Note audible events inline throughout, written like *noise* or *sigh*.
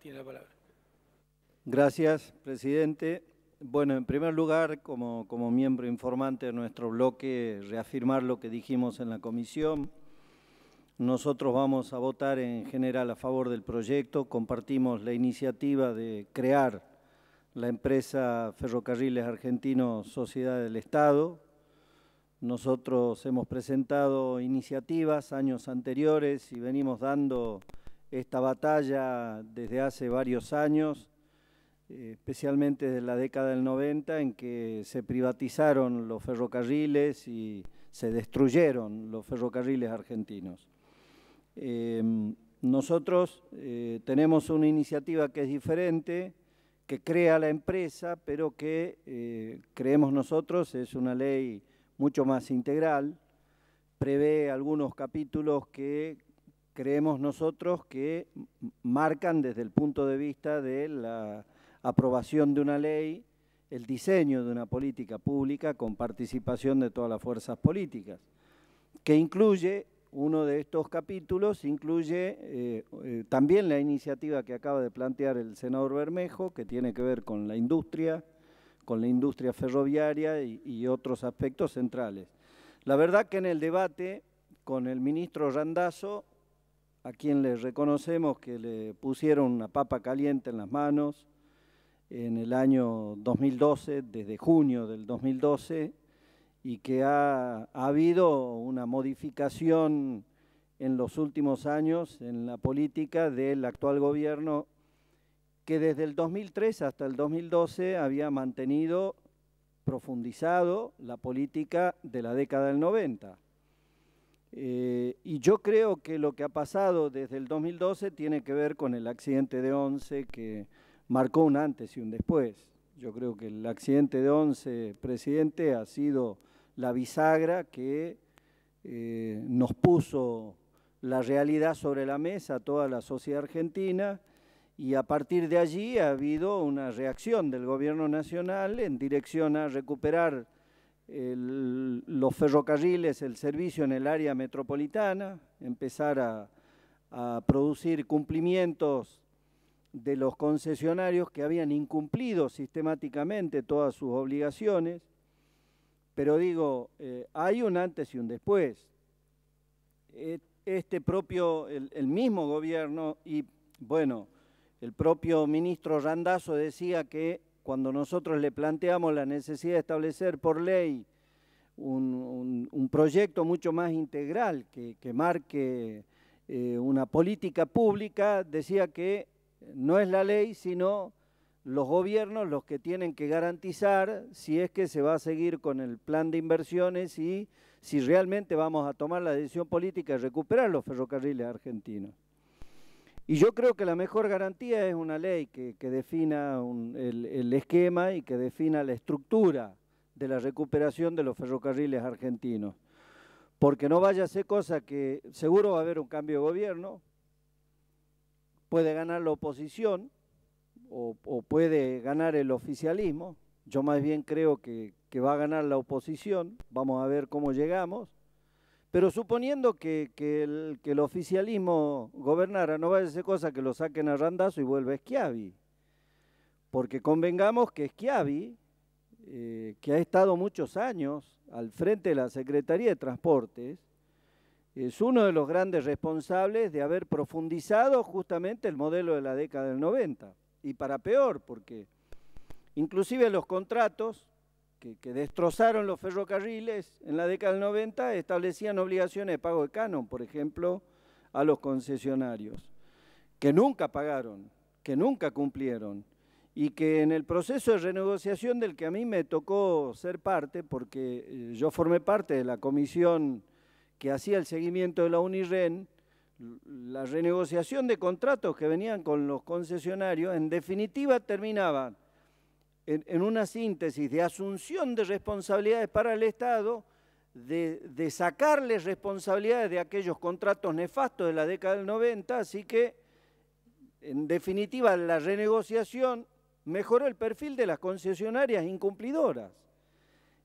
tiene la palabra. Gracias, presidente. Bueno, en primer lugar, como, como miembro informante de nuestro bloque, reafirmar lo que dijimos en la comisión. Nosotros vamos a votar en general a favor del proyecto, compartimos la iniciativa de crear la empresa Ferrocarriles Argentinos Sociedad del Estado. Nosotros hemos presentado iniciativas años anteriores y venimos dando esta batalla desde hace varios años, eh, especialmente desde la década del 90, en que se privatizaron los ferrocarriles y se destruyeron los ferrocarriles argentinos. Em, nosotros eh, tenemos una iniciativa que es diferente, que crea la empresa, pero que eh, creemos nosotros es una ley mucho más integral, prevé algunos capítulos que creemos nosotros que marcan desde el punto de vista de la aprobación de una ley, el diseño de una política pública con participación de todas las fuerzas políticas, que incluye, uno de estos capítulos incluye eh, eh, también la iniciativa que acaba de plantear el senador Bermejo, que tiene que ver con la industria, con la industria ferroviaria y, otros aspectos centrales. La verdad que en el debate con el ministro Randazo a quien le reconocemos que le pusieron una papa caliente en las manos en el año 2012, desde junio del 2012, y que ha, ha habido una modificación en los últimos años en la política del actual gobierno que desde el 2003 hasta el 2012 había mantenido, profundizado la política de la década del 90. Eh, y yo creo que lo que ha pasado desde el 2012 tiene que ver con el accidente de Once que marcó un antes y un después. Yo creo que el accidente de Once, presidente, ha sido la bisagra que eh, nos puso la realidad sobre la mesa a toda la sociedad argentina y a partir de allí ha habido una reacción del gobierno nacional en dirección a recuperar los ferrocarriles, el servicio en el área metropolitana, empezar a, producir cumplimientos de los concesionarios que habían incumplido sistemáticamente todas sus obligaciones, pero digo, eh, hay un antes y un después. Eh, este propio, el, el, mismo gobierno y, bueno, el propio ministro Randazo decía que cuando nosotros le planteamos la necesidad de establecer por ley un, proyecto mucho más integral que, marque eh, una política pública, decía que no es la ley, sino los gobiernos los que tienen que garantizar si es que se va a seguir con el plan de inversiones y si realmente vamos a tomar la decisión política de recuperar los ferrocarriles argentinos. Y yo creo que la mejor garantía es una ley que, defina el, esquema y que defina la estructura de la recuperación de los ferrocarriles argentinos. Porque no vaya a ser cosa que seguro va a haber un cambio de gobierno, puede ganar la oposición o, puede ganar el oficialismo. Yo más bien creo que va a ganar la oposición, vamos a ver cómo llegamos. Pero suponiendo que, el, oficialismo gobernara, no va a ser cosa que lo saquen a Randazo y vuelva a Porque convengamos que Schiavi, eh, que ha estado muchos años al frente de la Secretaría de Transportes, es uno de los grandes responsables de haber profundizado justamente el modelo de la década del 90. Y para peor, porque inclusive los contratos que, destrozaron los ferrocarriles en la década del 90 establecían obligaciones de pago de canon, por ejemplo, a los concesionarios, que nunca pagaron, que nunca cumplieron, y que en el proceso de renegociación del que a mí me tocó ser parte, porque eh, yo formé parte de la comisión que hacía el seguimiento de la UNIREN, la renegociación de contratos que venían con los concesionarios, en definitiva terminaba en, una síntesis de asunción de responsabilidades para el Estado, de, sacarles responsabilidades de aquellos contratos nefastos de la década del 90, así que, en definitiva, la renegociación mejoró el perfil de las concesionarias incumplidoras.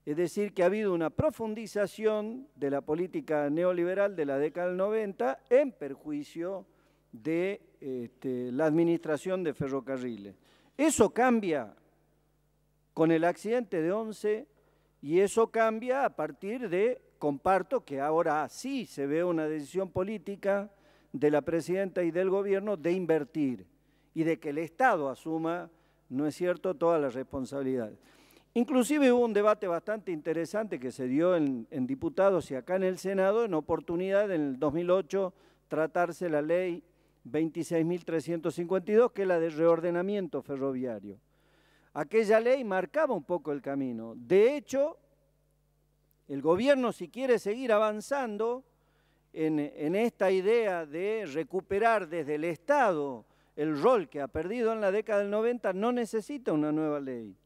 Es decir, que ha habido una profundización de la política neoliberal de la década del 90 en perjuicio de este, la administración de ferrocarriles. Eso cambia con el accidente de 11 y eso cambia a partir de, comparto, que ahora sí se ve una decisión política de la presidenta y del gobierno de invertir y de que el Estado asuma, no es cierto, toda la responsabilidad. Inclusive hubo un debate bastante interesante que se dio en, en diputados y acá en el Senado en oportunidad en el 2008 tratarse la ley 26.352, que es la de reordenamiento ferroviario aquella ley marcaba un poco el camino. De hecho, el gobierno si quiere seguir avanzando en, esta idea de recuperar desde el Estado el rol que ha perdido en la década del 90, no necesita una nueva ley.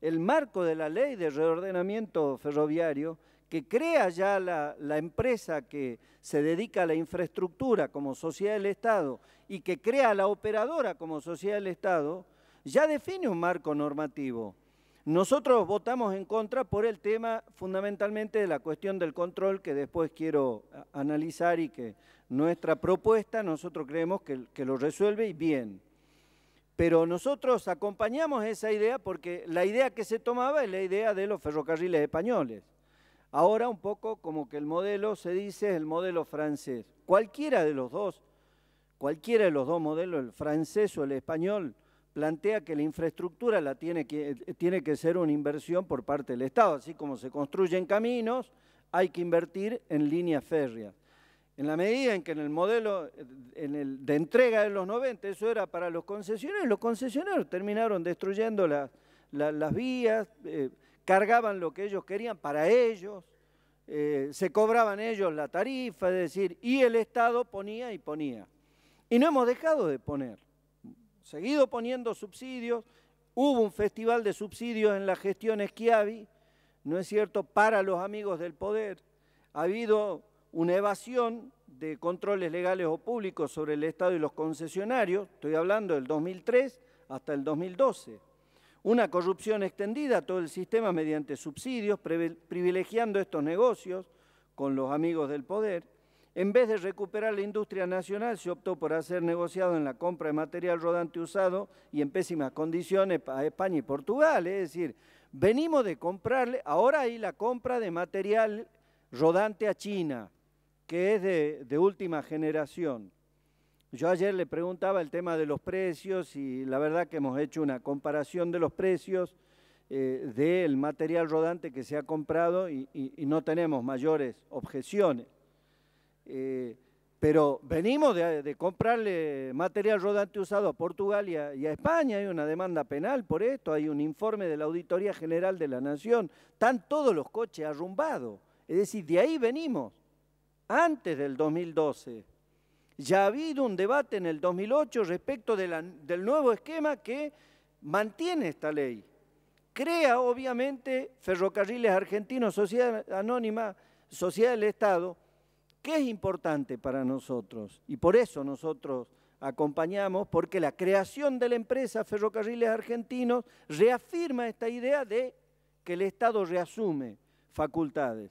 El marco de la ley de reordenamiento ferroviario, que crea ya la, empresa que se dedica a la infraestructura como sociedad del Estado y que crea la operadora como sociedad del Estado, ya define un marco normativo. Nosotros votamos en contra por el tema fundamentalmente de la cuestión del control que después quiero analizar y que nuestra propuesta nosotros creemos que, lo resuelve y bien. Pero nosotros acompañamos esa idea porque la idea que se tomaba es la idea de los ferrocarriles españoles. Ahora un poco como que el modelo se dice el modelo francés. Cualquiera de los dos, cualquiera de los dos modelos, el francés o el español, plantea que la infraestructura la tiene, que, tiene que ser una inversión por parte del Estado. Así como se construyen caminos, hay que invertir en líneas férreas. En la medida en que en el modelo de entrega de los 90 eso era para los concesionarios, los concesionarios terminaron destruyendo las vías, eh, cargaban lo que ellos querían para ellos, eh, se cobraban ellos la tarifa, es decir, y el Estado ponía y ponía. Y no hemos dejado de poner seguido poniendo subsidios, hubo un festival de subsidios en la gestión Esquiavi, ¿no es cierto?, para los amigos del poder. Ha habido una evasión de controles legales o públicos sobre el Estado y los concesionarios, estoy hablando del 2003 hasta el 2012. Una corrupción extendida a todo el sistema mediante subsidios, privilegiando estos negocios con los amigos del poder en vez de recuperar la industria nacional, se optó por hacer negociado en la compra de material rodante usado y en pésimas condiciones a España y Portugal. Es decir, venimos de comprarle, ahora hay la compra de material rodante a China, que es de, última generación. Yo ayer le preguntaba el tema de los precios y la verdad que hemos hecho una comparación de los precios eh, del material rodante que se ha comprado y no tenemos mayores objeciones. Eh, pero venimos de, comprarle material rodante usado a Portugal y a, España, hay una demanda penal por esto, hay un informe de la Auditoría General de la Nación, están todos los coches arrumbados. Es decir, de ahí venimos, antes del 2012. Ya ha habido un debate en el 2008 respecto del nuevo esquema que mantiene esta ley. Crea, obviamente, Ferrocarriles Argentinos, Sociedad Anónima, Sociedad del Estado, que es importante para nosotros y por eso nosotros acompañamos, porque la creación de la empresa Ferrocarriles Argentinos reafirma esta idea de que el Estado reasume facultades.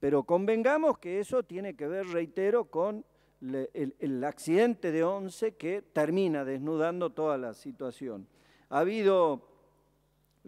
Pero convengamos que eso tiene que ver, reitero, con el, accidente de 11 que termina desnudando toda la situación. Ha habido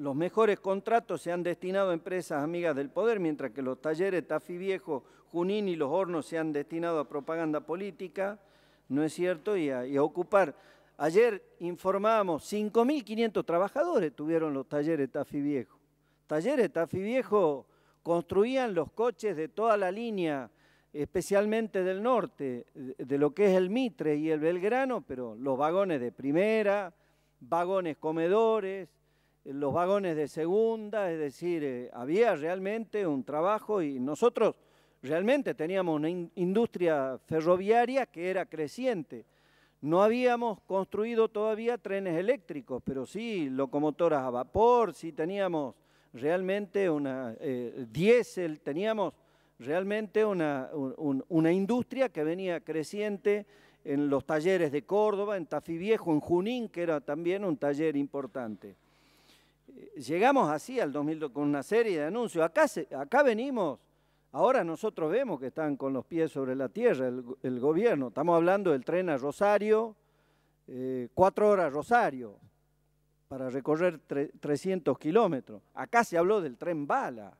los mejores contratos se han destinado a empresas amigas del poder, mientras que los talleres Tafi Viejo, Junín y los hornos se han destinado a propaganda política, ¿no es cierto? Y a, ocupar. Ayer informábamos, 5.500 trabajadores tuvieron los talleres Tafi Viejo. Talleres Tafi Viejo construían los coches de toda la línea, especialmente del norte, de lo que es el Mitre y el Belgrano, pero los vagones de primera, vagones comedores, los vagones de segunda, es decir, eh, había realmente un trabajo y nosotros realmente teníamos una industria ferroviaria que era creciente. No habíamos construido todavía trenes eléctricos, pero sí locomotoras a vapor, sí teníamos realmente una eh, diésel, teníamos realmente una, una, industria que venía creciente en los talleres de Córdoba, en Tafí Viejo, en Junín, que era también un taller importante llegamos así al 2002 con una serie de anuncios. Acá, acá venimos, ahora nosotros vemos que están con los pies sobre la tierra el, gobierno. Estamos hablando del tren a Rosario, eh, cuatro horas Rosario, para recorrer 300 kilómetros. Acá se habló del tren bala.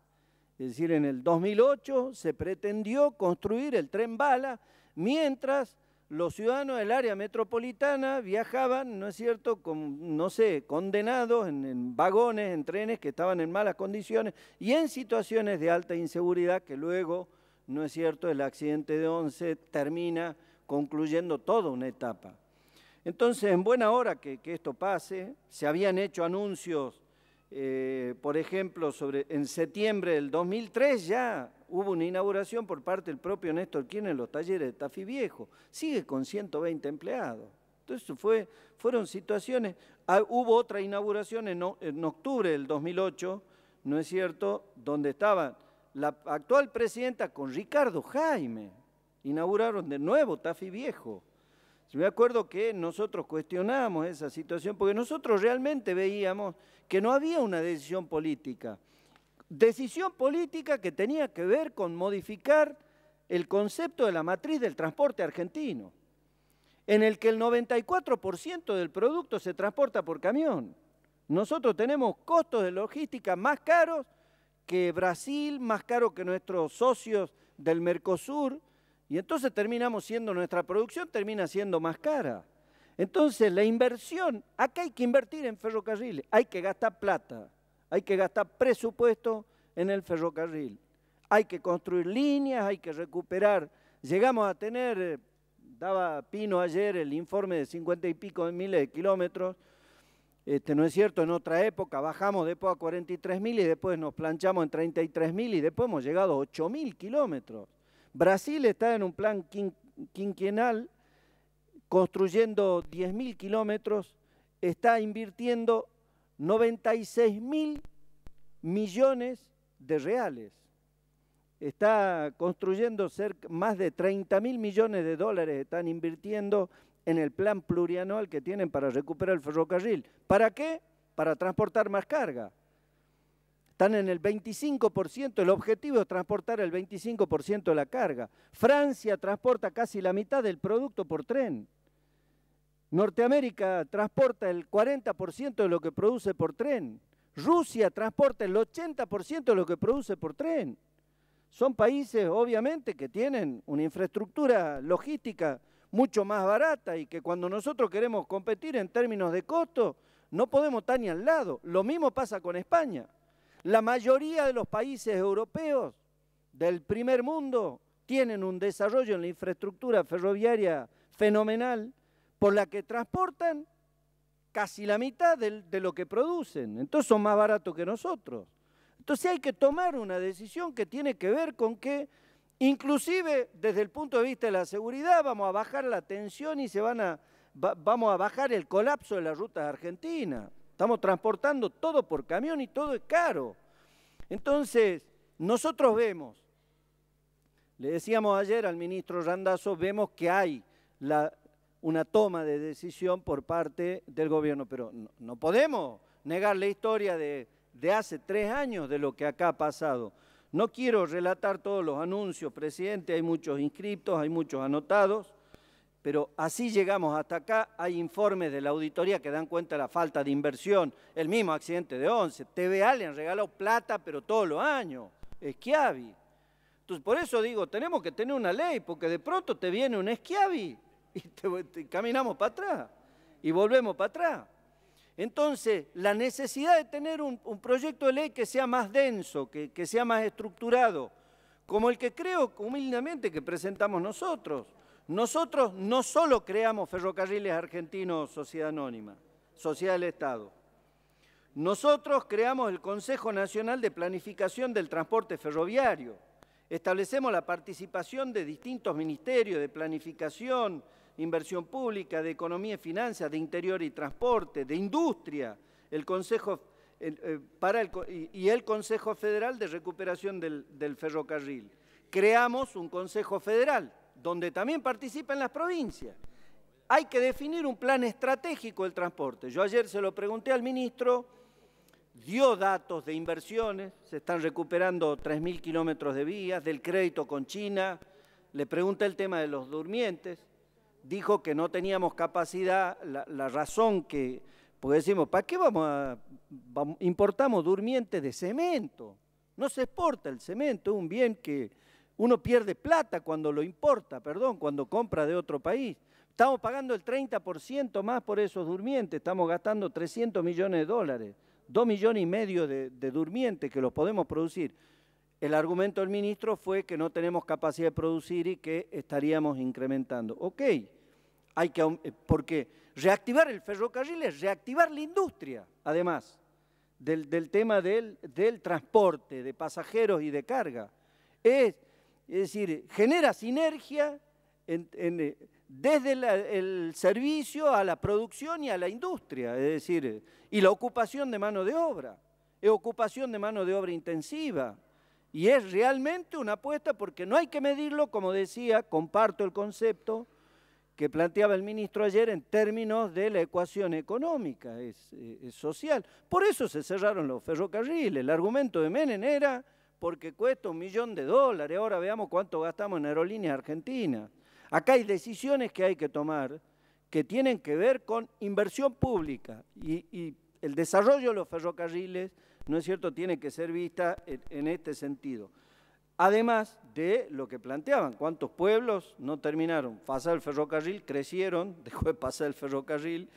Es decir, en el 2008 se pretendió construir el tren bala mientras los ciudadanos del área metropolitana viajaban, ¿no es cierto?, con, no sé, condenados en, vagones, en trenes que estaban en malas condiciones y en situaciones de alta inseguridad que luego, ¿no es cierto?, el accidente de Once termina concluyendo toda una etapa. Entonces, en buena hora que, esto pase, se habían hecho anuncios, eh, por ejemplo, sobre, en septiembre del 2003 ya hubo una inauguración por parte del propio Néstor Kirchner en los talleres de Tafi Viejo, sigue con 120 empleados. Entonces fueron situaciones, ah, hubo otra inauguración en, octubre del 2008, ¿no es cierto?, donde estaba la actual presidenta con Ricardo Jaime, inauguraron de nuevo Tafi Viejo. me acuerdo que nosotros cuestionamos esa situación porque nosotros realmente veíamos que no había una decisión política decisión política que tenía que ver con modificar el concepto de la matriz del transporte argentino, en el que el 94% del producto se transporta por camión. Nosotros tenemos costos de logística más caros que Brasil, más caros que nuestros socios del Mercosur, y entonces terminamos siendo, nuestra producción termina siendo más cara. Entonces la inversión, acá hay que invertir en ferrocarriles, hay que gastar plata hay que gastar presupuesto en el ferrocarril, hay que construir líneas, hay que recuperar. Llegamos a tener, eh, daba Pino ayer el informe de 50 y pico de miles de kilómetros, este, no es cierto, en otra época bajamos después a 43 mil y después nos planchamos en 33.000 mil y después hemos llegado a 8 mil kilómetros. Brasil está en un plan quinquenal construyendo 10.000 mil kilómetros, está invirtiendo 96 mil millones de reales. Está construyendo más de 30 mil millones de dólares, están invirtiendo en el plan plurianual que tienen para recuperar el ferrocarril. ¿Para qué? Para transportar más carga. Están en el 25%, el objetivo es transportar el 25% de la carga. Francia transporta casi la mitad del producto por tren. Norteamérica transporta el 40% de lo que produce por tren. Rusia transporta el 80% de lo que produce por tren. Son países, obviamente, que tienen una infraestructura logística mucho más barata y que cuando nosotros queremos competir en términos de costo, no podemos estar ni al lado. Lo mismo pasa con España. La mayoría de los países europeos del primer mundo tienen un desarrollo en la infraestructura ferroviaria fenomenal por la que transportan casi la mitad de, lo que producen. Entonces son más baratos que nosotros. Entonces hay que tomar una decisión que tiene que ver con que Inclusive desde el punto de vista de la seguridad vamos a bajar la tensión y se van a, vamos a bajar el colapso de las rutas argentinas. Estamos transportando todo por camión y todo es caro. Entonces, nosotros vemos, le decíamos ayer al ministro Randazo, vemos que hay la, una toma de decisión por parte del gobierno, pero no, podemos negar la historia de, hace tres años de lo que acá ha pasado. No quiero relatar todos los anuncios, presidente, hay muchos inscriptos, hay muchos anotados, pero así llegamos hasta acá, hay informes de la auditoría que dan cuenta de la falta de inversión, el mismo accidente de 11, TVA le han regalado plata, pero todos los años, Esquiavi. Entonces, por eso digo, tenemos que tener una ley, porque de pronto te viene un Esquiavi *laughs* y caminamos para atrás y volvemos para atrás. Entonces, la necesidad de tener un, proyecto de ley que sea más denso, que, que sea más estructurado, como el que creo humildemente que presentamos nosotros. Nosotros no solo creamos ferrocarriles argentinos, sociedad anónima, sociedad del Estado. Nosotros creamos el Consejo Nacional de Planificación del Transporte Ferroviario. Establecemos la participación de distintos ministerios de planificación, inversión pública, de economía y finanzas, de interior y transporte, de industria, el Consejo eh, y el Consejo Federal de Recuperación del, Ferrocarril. Creamos un Consejo Federal donde también participan las provincias. Hay que definir un plan estratégico del transporte. Yo ayer se lo pregunté al ministro, dio datos de inversiones, se están recuperando 3.000 kilómetros de vías, del crédito con China, le pregunté el tema de los durmientes, dijo que no teníamos capacidad, la, razón que, porque decimos, ¿para qué vamos a, importamos durmientes de cemento? No se exporta el cemento, es un bien que uno pierde plata cuando lo importa, perdón, cuando compra de otro país. Estamos pagando el 30% más por esos durmientes, estamos gastando 300 millones de dólares, 2 millones y medio de durmientes que los podemos producir. El argumento del ministro fue que no tenemos capacidad de producir y que estaríamos incrementando. Ok, hay que, eh, porque reactivar el ferrocarril es reactivar la industria, además, del, tema del, transporte de pasajeros y de carga. Es, decir, genera sinergia eh, desde el servicio a la producción y a la industria, es decir, y la ocupación de mano de obra, es ocupación de mano de obra intensiva. Y es realmente una apuesta porque no hay que medirlo, como decía, comparto el concepto que planteaba el ministro ayer en términos de la ecuación económica, eh, es, social. Por eso se cerraron los ferrocarriles. El argumento de Menem era porque cuesta un millón de dólares, ahora veamos cuánto gastamos en aerolíneas argentinas. Acá hay decisiones que hay que tomar que tienen que ver con inversión pública y el desarrollo de los ferrocarriles ¿no es cierto?, tiene que ser vista en, este sentido. Además de lo que planteaban, cuántos pueblos no terminaron, pasa el ferrocarril, crecieron, dejó de pasar el ferrocarril,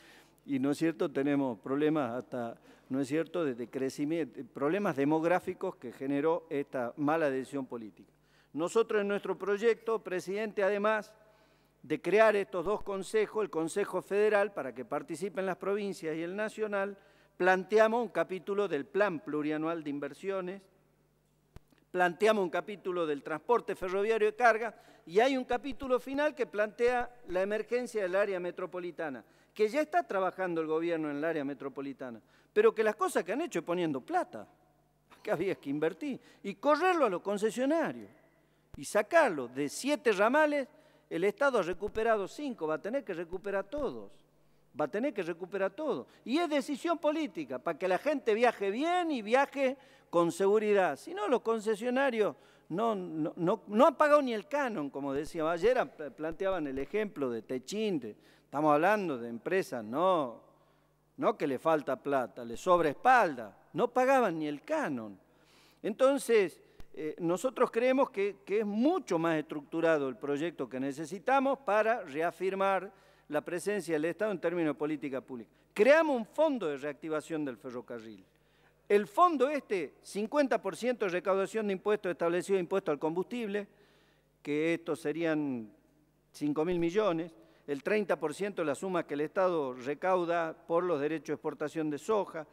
y no es cierto, tenemos problemas hasta, no es cierto, de crecimiento, problemas demográficos que generó esta mala decisión política. Nosotros en nuestro proyecto, presidente, además de crear estos dos consejos, el Consejo Federal para que participen las provincias y el Nacional, planteamos un capítulo del Plan Plurianual de Inversiones, planteamos un capítulo del transporte ferroviario de carga y hay un capítulo final que plantea la emergencia del área metropolitana, que ya está trabajando el gobierno en el área metropolitana, pero que las cosas que han hecho es poniendo plata, que había que invertir, y correrlo a los concesionarios y sacarlo de siete ramales, el Estado ha recuperado cinco, va a tener que recuperar todos va a tener que recuperar todo. Y es decisión política, para que la gente viaje bien y viaje con seguridad. Si no, los concesionarios no, no, no, han pagado ni el canon, como decía ayer, planteaban el ejemplo de Techín, estamos hablando de empresas, no, no que le falta plata, le sobra espalda, no pagaban ni el canon. Entonces, eh, nosotros creemos que, que es mucho más estructurado el proyecto que necesitamos para reafirmar la presencia del Estado en términos de política pública. Creamos un fondo de reactivación del ferrocarril. El fondo este, 50% de recaudación de impuestos establecidos de impuesto al combustible, que estos serían 5.000 millones, el 30% de la suma que el Estado recauda por los derechos de exportación de soja,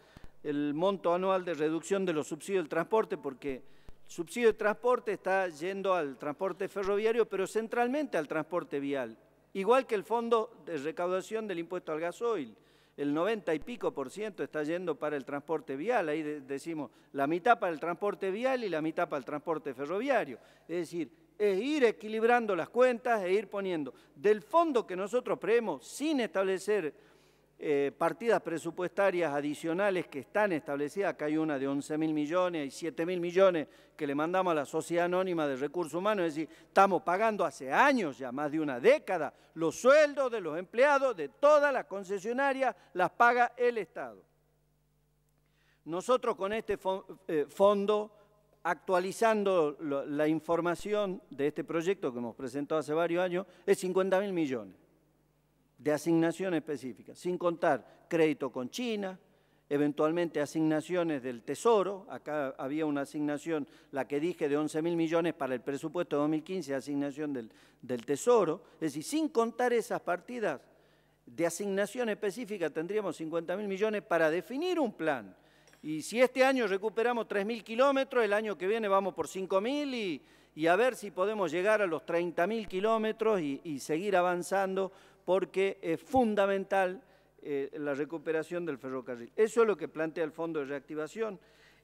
el monto anual de reducción de los subsidios del transporte, porque el subsidio de transporte está yendo al transporte ferroviario, pero centralmente al transporte vial igual que el fondo de recaudación del impuesto al gasoil. El 90 y pico por ciento está yendo para el transporte vial, ahí decimos la mitad para el transporte vial y la mitad para el transporte ferroviario. Es decir, es ir equilibrando las cuentas e ir poniendo del fondo que nosotros preemos sin establecer eh, partidas presupuestarias adicionales que están establecidas, acá hay una de 11 mil millones hay 7 mil millones que le mandamos a la Sociedad Anónima de Recursos Humanos, es decir, estamos pagando hace años, ya más de una década, los sueldos de los empleados de todas las concesionarias las paga el Estado. Nosotros con este eh, fondo, actualizando la información de este proyecto que hemos presentado hace varios años, es 50 mil millones de asignación específica, sin contar crédito con China, eventualmente asignaciones del Tesoro, acá había una asignación, la que dije, de 11 mil millones para el presupuesto de 2015, asignación del, Tesoro, es decir, sin contar esas partidas de asignación específica tendríamos 50.000 millones para definir un plan. Y si este año recuperamos 3.000 kilómetros, el año que viene vamos por 5.000 mil y, a ver si podemos llegar a los 30.000 kilómetros y seguir avanzando porque es fundamental eh, la recuperación del ferrocarril. Eso es lo que plantea el Fondo de Reactivación.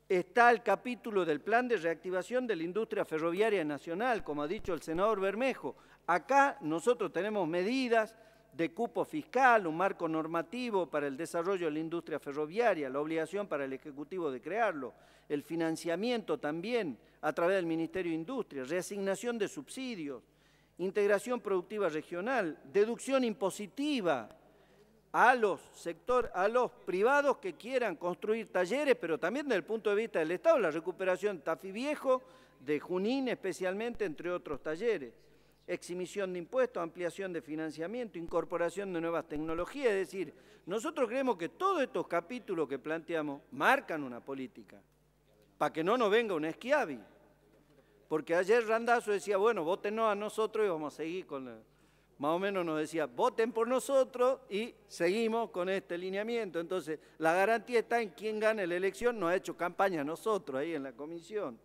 Está el capítulo del Plan de Reactivación de la Industria Ferroviaria Nacional, como ha dicho el senador Bermejo. Acá nosotros tenemos medidas de cupo fiscal, un marco normativo para el desarrollo de la industria ferroviaria, la obligación para el Ejecutivo de crearlo, el financiamiento también a través del Ministerio de Industria, reasignación de subsidios, integración productiva regional, deducción impositiva a los, sectores a los privados que quieran construir talleres, pero también desde el punto de vista del Estado, la recuperación Tafi Viejo, de Junín especialmente, entre otros talleres. Exhibición de impuestos, ampliación de financiamiento, incorporación de nuevas tecnologías. Es decir, nosotros creemos que todos estos capítulos que planteamos marcan una política, para que no nos venga un esquiavi. Porque ayer Randazo decía, bueno, voten no a nosotros y vamos a seguir con la... Más o menos nos decía, voten por nosotros y seguimos con este lineamiento. Entonces, la garantía está en quien gane la elección, nos ha hecho campaña nosotros ahí en la comisión.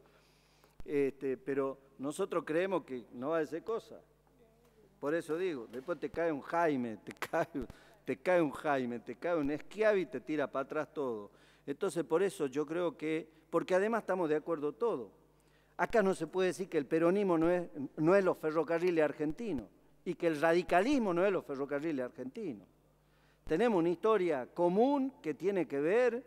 Este, pero nosotros creemos que no va a ser cosa. Por eso digo, después te cae un Jaime, te cae, te cae un Jaime, te cae un esquiavi y te tira para atrás todo. Entonces, por eso yo creo que, porque además estamos de acuerdo todos. Acá no se puede decir que el peronismo no es, no es los ferrocarriles argentinos y que el radicalismo no es los ferrocarriles argentinos. Tenemos una historia común que tiene que ver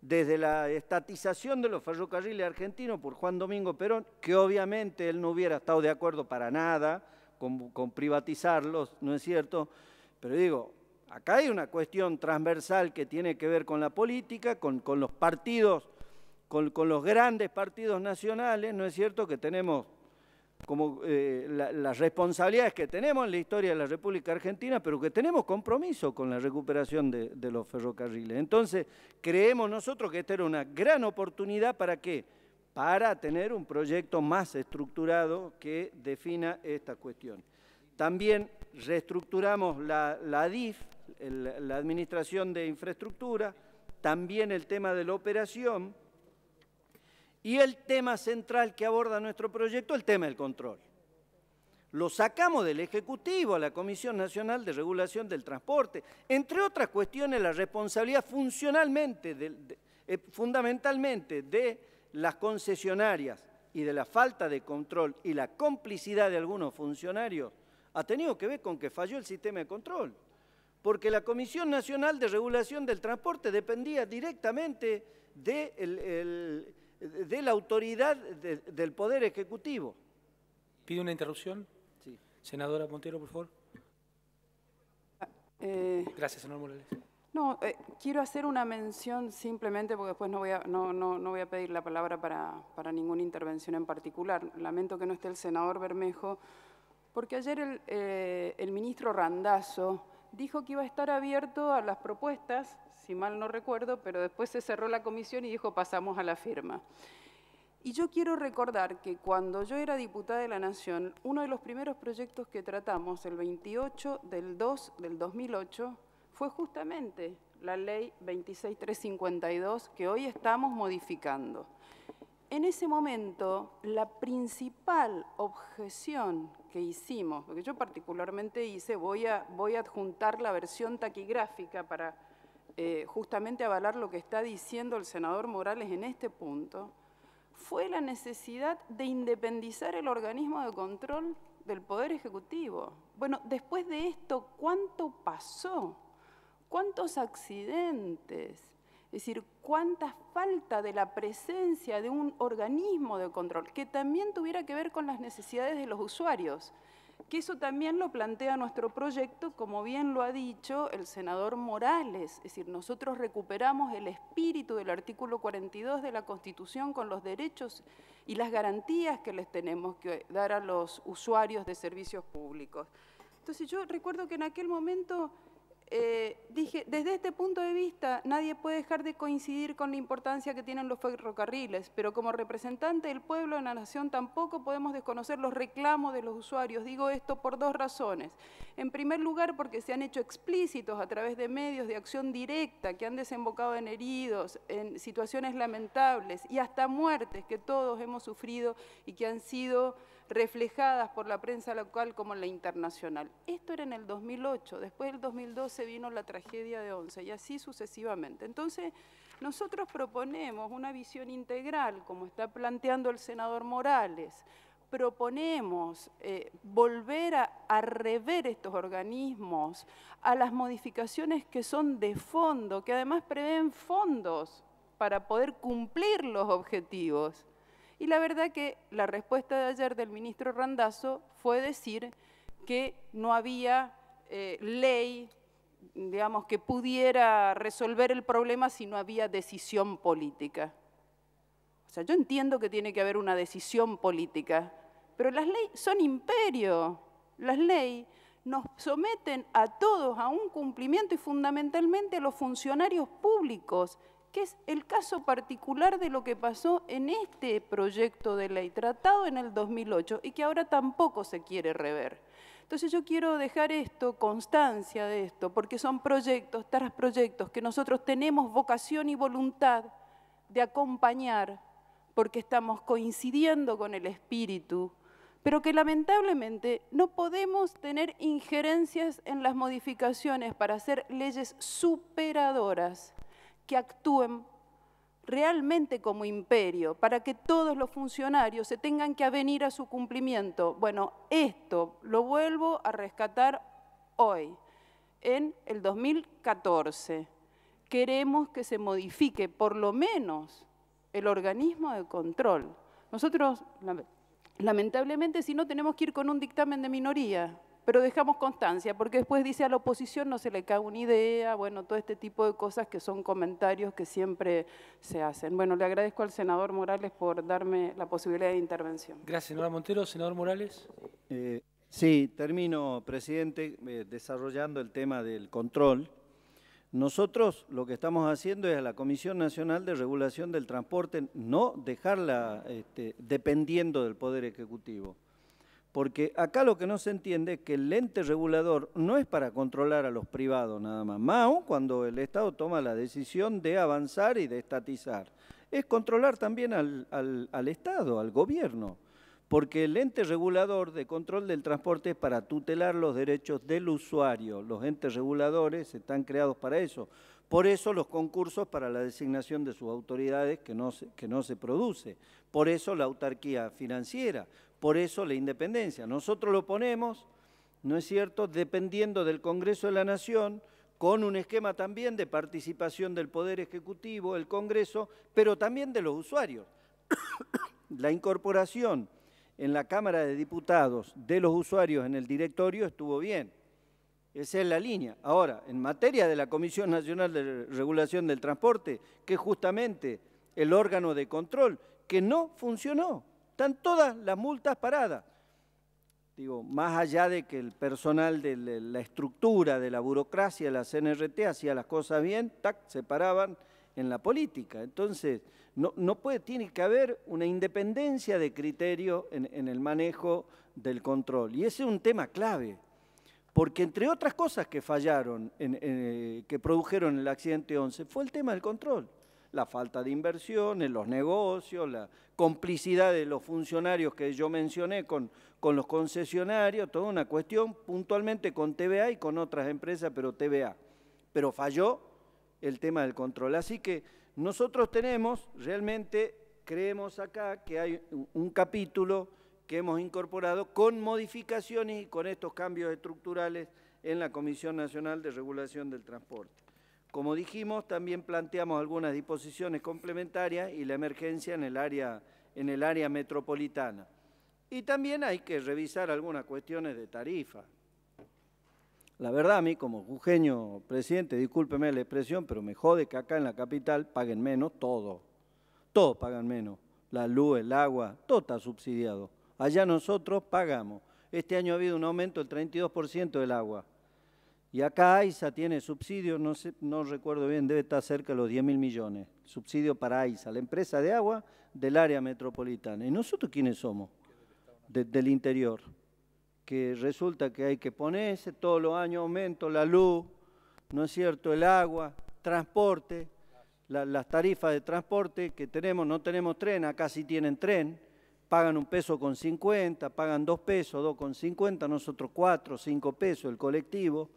desde la estatización de los ferrocarriles argentinos por Juan Domingo Perón, que obviamente él no hubiera estado de acuerdo para nada con, privatizarlos, ¿no es cierto? Pero digo, acá hay una cuestión transversal que tiene que ver con la política, con, con los partidos con, los grandes partidos nacionales, ¿no es cierto?, que tenemos como eh, las responsabilidades que tenemos en la historia de la República Argentina, pero que tenemos compromiso con la recuperación de, los ferrocarriles. Entonces, creemos nosotros que esta era una gran oportunidad para qué? Para tener un proyecto más estructurado que defina esta cuestión. También reestructuramos la, DIF, la Administración de Infraestructura, también el tema de la operación, y el tema central que aborda nuestro proyecto, el tema del control. Lo sacamos del Ejecutivo a la Comisión Nacional de Regulación del Transporte. Entre otras cuestiones, la responsabilidad funcionalmente, eh, fundamentalmente de las concesionarias y de la falta de control y la complicidad de algunos funcionarios ha tenido que ver con que falló el sistema de control. Porque la Comisión Nacional de Regulación del Transporte dependía directamente del... De de la autoridad del Poder Ejecutivo. ¿Pide una interrupción? Sí. Senadora Montero, por favor. Eh, Gracias, señor Morales. No, eh, quiero hacer una mención simplemente porque después no voy a, no, no, no voy a pedir la palabra para, para, ninguna intervención en particular. Lamento que no esté el senador Bermejo, porque ayer el, eh, el ministro Randazo dijo que iba a estar abierto a las propuestas si mal no recuerdo, pero después se cerró la comisión y dijo pasamos a la firma. Y yo quiero recordar que cuando yo era diputada de la Nación, uno de los primeros proyectos que tratamos, el 28 del 2 del 2008, fue justamente la ley 26352 que hoy estamos modificando. En ese momento, la principal objeción que hicimos, lo que yo particularmente hice, voy a, voy a adjuntar la versión taquigráfica para eh, justamente avalar lo que está diciendo el senador Morales en este punto, fue la necesidad de independizar el organismo de control del Poder Ejecutivo. Bueno, después de esto, ¿cuánto pasó? ¿Cuántos accidentes? Es decir, cuánta falta de la presencia de un organismo de control que también tuviera que ver con las necesidades de los usuarios que eso también lo plantea nuestro proyecto, como bien lo ha dicho el senador Morales, es decir, nosotros recuperamos el espíritu del artículo 42 de la Constitución con los derechos y las garantías que les tenemos que dar a los usuarios de servicios públicos. Entonces yo recuerdo que en aquel momento eh, dije, desde este punto de vista, nadie puede dejar de coincidir con la importancia que tienen los ferrocarriles, pero como representante del pueblo de la nación tampoco podemos desconocer los reclamos de los usuarios. Digo esto por dos razones. En primer lugar, porque se han hecho explícitos a través de medios de acción directa que han desembocado en heridos, en situaciones lamentables y hasta muertes que todos hemos sufrido y que han sido reflejadas por la prensa local como la internacional. Esto era en el 2008, después del 2012 vino la tragedia de 11 y así sucesivamente. Entonces, nosotros proponemos una visión integral, como está planteando el senador Morales, proponemos eh, volver a, rever estos organismos, a las modificaciones que son de fondo, que además prevén fondos para poder cumplir los objetivos. Y la verdad que la respuesta de ayer del ministro Randazo fue decir que no había eh, ley, digamos, que pudiera resolver el problema si no había decisión política. O sea, yo entiendo que tiene que haber una decisión política, pero las leyes son imperio. Las leyes nos someten a todos a un cumplimiento y fundamentalmente a los funcionarios públicos es el caso particular de lo que pasó en este proyecto de ley tratado en el 2008 y que ahora tampoco se quiere rever. Entonces yo quiero dejar esto, constancia de esto, porque son proyectos, tras proyectos, que nosotros tenemos vocación y voluntad de acompañar, porque estamos coincidiendo con el espíritu, pero que lamentablemente no podemos tener injerencias en las modificaciones para hacer leyes superadoras que actúen realmente como imperio, para que todos los funcionarios se tengan que avenir a su cumplimiento. Bueno, esto lo vuelvo a rescatar hoy, en el 2014. Queremos que se modifique por lo menos el organismo de control. Nosotros, lamentablemente, si no, tenemos que ir con un dictamen de minoría, pero dejamos constancia, porque después dice a la oposición no se le cae una idea, bueno, todo este tipo de cosas que son comentarios que siempre se hacen. Bueno, le agradezco al senador Morales por darme la posibilidad de intervención. Gracias, señora Montero. Senador Morales. Eh, sí, termino, presidente, eh, desarrollando el tema del control. Nosotros lo que estamos haciendo es a la Comisión Nacional de Regulación del Transporte no dejarla este, dependiendo del Poder Ejecutivo. Porque acá lo que no se entiende es que el ente regulador no es para controlar a los privados nada más, más cuando el Estado toma la decisión de avanzar y de estatizar. Es controlar también al, Estado, al gobierno porque el ente regulador de control del transporte es para tutelar los derechos del usuario. Los entes reguladores están creados para eso. Por eso los concursos para la designación de sus autoridades que no que no se produce. Por eso la autarquía financiera. Por eso la independencia. Nosotros lo ponemos, ¿no es cierto?, dependiendo del Congreso de la Nación, con un esquema también de participación del Poder Ejecutivo, el Congreso, pero también de los usuarios. *coughs* la incorporación en la Cámara de Diputados de los usuarios en el directorio estuvo bien. Esa es la línea. Ahora, en materia de la Comisión Nacional de Regulación del Transporte, que es justamente el órgano de control, que no funcionó. Están todas las multas paradas. Digo, más allá de que el personal de la estructura, de la burocracia, de la CNRT hacía las cosas bien, se paraban en la política. Entonces, no, puede, tiene que haber una independencia de criterio en, el manejo del control. Y ese es un tema clave, porque entre otras cosas que fallaron, eh, que produjeron el accidente 11, fue el tema del control la falta de inversión en los negocios, la complicidad de los funcionarios que yo mencioné con, los concesionarios, toda una cuestión puntualmente con TVA y con otras empresas, pero TVA. Pero falló el tema del control. Así que nosotros tenemos, realmente creemos acá que hay un capítulo que hemos incorporado con modificaciones y con estos cambios estructurales en la Comisión Nacional de Regulación del Transporte. Como dijimos, también planteamos algunas disposiciones complementarias y la emergencia en el área, en el área metropolitana. Y también hay que revisar algunas cuestiones de tarifa. La verdad, a mí como jujeño presidente, discúlpeme la expresión, pero me jode que acá en la capital paguen menos todo. Todos pagan menos. La luz, el agua, todo está subsidiado. Allá nosotros pagamos. Este año ha habido un aumento del 32% del agua. Y acá AISA tiene subsidio, no, recuerdo bien, debe estar cerca de los 10 mil millones, subsidio para AISA, la empresa de agua del área metropolitana. ¿Y nosotros quiénes somos? del interior. Que resulta que hay que ponerse, todos los años aumento la luz, ¿no es cierto? El agua, transporte, las tarifas de transporte que tenemos, no tenemos tren, acá sí tienen tren, pagan un peso con 50, pagan dos pesos, dos con 50, nosotros cuatro, cinco pesos, el colectivo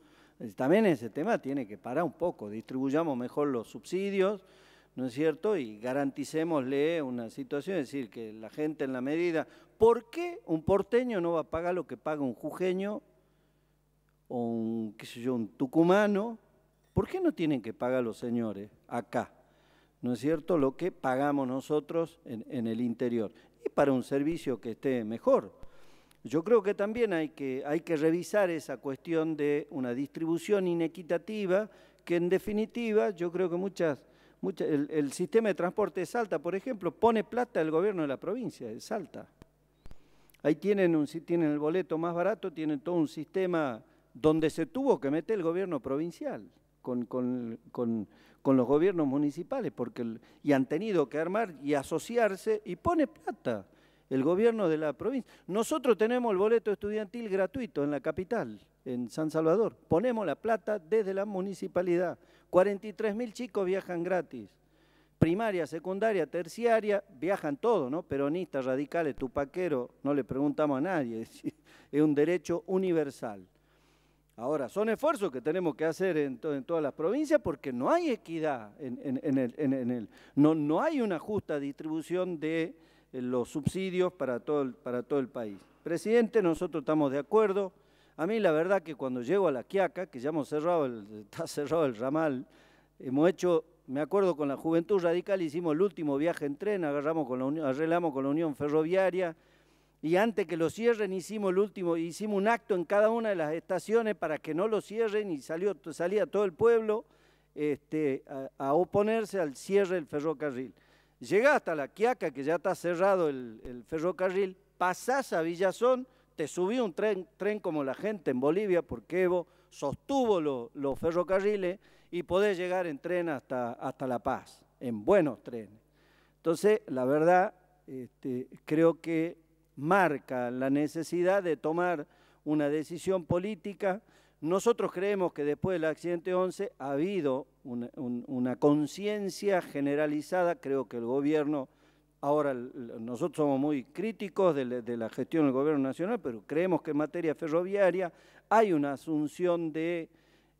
también ese tema tiene que parar un poco, distribuyamos mejor los subsidios, ¿no es cierto? Y garanticémosle una situación, es decir, que la gente en la medida, ¿por qué un porteño no va a pagar lo que paga un jujeño o un, qué sé yo, un tucumano? ¿Por qué no tienen que pagar los señores acá? ¿No es cierto? Lo que pagamos nosotros en, en el interior. Y para un servicio que esté mejor. Yo creo que también hay que, revisar esa cuestión de una distribución inequitativa, que en definitiva yo creo que muchas, el, sistema de transporte de Salta, por ejemplo, pone plata el gobierno de la provincia de Salta. Ahí tienen, un, tienen el boleto más barato, tienen todo un sistema donde se tuvo que meter el gobierno provincial con, los gobiernos municipales porque y han tenido que armar y asociarse y pone plata el gobierno de la provincia. Nosotros tenemos el boleto estudiantil gratuito en la capital, en San Salvador. Ponemos la plata desde la municipalidad. 43.000 chicos viajan gratis. Primaria, secundaria, terciaria, viajan todos, ¿no? Peronistas, radicales, tupaqueros, no le preguntamos a nadie. *laughs* Es un derecho universal. Ahora, son esfuerzos que tenemos que hacer en, todas las provincias porque no hay equidad en, el, no, no hay una justa distribución de eh, los subsidios para todo, el, para todo el país. Presidente, nosotros estamos de acuerdo. A mí la verdad que cuando llego a La Quiaca, que ya hemos cerrado, el, *laughs* está cerrado el ramal, hemos hecho, me acuerdo con la Juventud Radical, hicimos el último viaje en tren, agarramos con la, arreglamos con la Unión Ferroviaria, y antes que lo cierren hicimos el último, hicimos un acto en cada una de las estaciones para que no lo cierren y salió, salía todo el pueblo este, a, oponerse al cierre del ferrocarril llegás hasta La Quiaca, que ya está cerrado el, ferrocarril, pasás a Villazón, te subí un tren, como la gente en Bolivia, porque Evo sostuvo los ferrocarriles, y podés llegar en tren hasta, hasta La Paz, en buenos trenes. Entonces, la verdad, este, creo que marca la necesidad de tomar una decisión política nosotros creemos que después del accidente 11 ha habido una, conciencia generalizada, creo que el gobierno, ahora nosotros somos muy críticos de la, gestión del gobierno nacional, pero creemos que en materia ferroviaria hay una asunción de,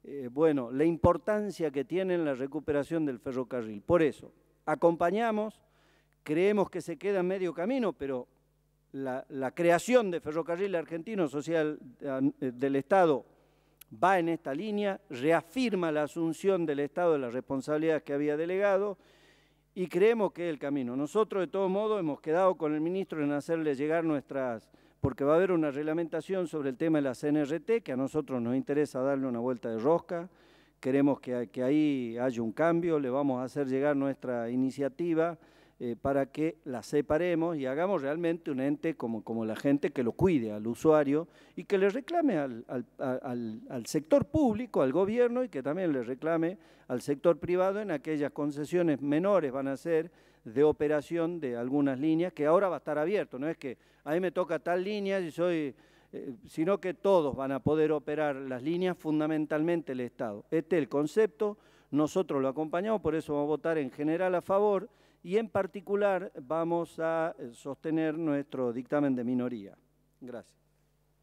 eh, bueno, la importancia que tiene en la recuperación del ferrocarril. Por eso, acompañamos, creemos que se queda en medio camino, pero la, la creación de Ferrocarril Argentino Social eh, del Estado va en esta línea, reafirma la asunción del Estado de las responsabilidades que había delegado y creemos que es el camino. Nosotros, de todo modo, hemos quedado con el ministro en hacerle llegar nuestras, porque va a haber una reglamentación sobre el tema de la CNRT, que a nosotros nos interesa darle una vuelta de rosca, queremos que, que ahí haya un cambio, le vamos a hacer llegar nuestra iniciativa eh, para que las separemos y hagamos realmente un ente como, como, la gente que lo cuide al usuario y que le reclame al, sector público, al gobierno y que también le reclame al sector privado en aquellas concesiones menores van a ser de operación de algunas líneas que ahora va a estar abierto, no es que a mí me toca tal línea y soy eh, sino que todos van a poder operar las líneas fundamentalmente el Estado. Este es el concepto, nosotros lo acompañamos, por eso vamos a votar en general a favor y en particular vamos a eh, sostener nuestro dictamen de minoría. Gracias.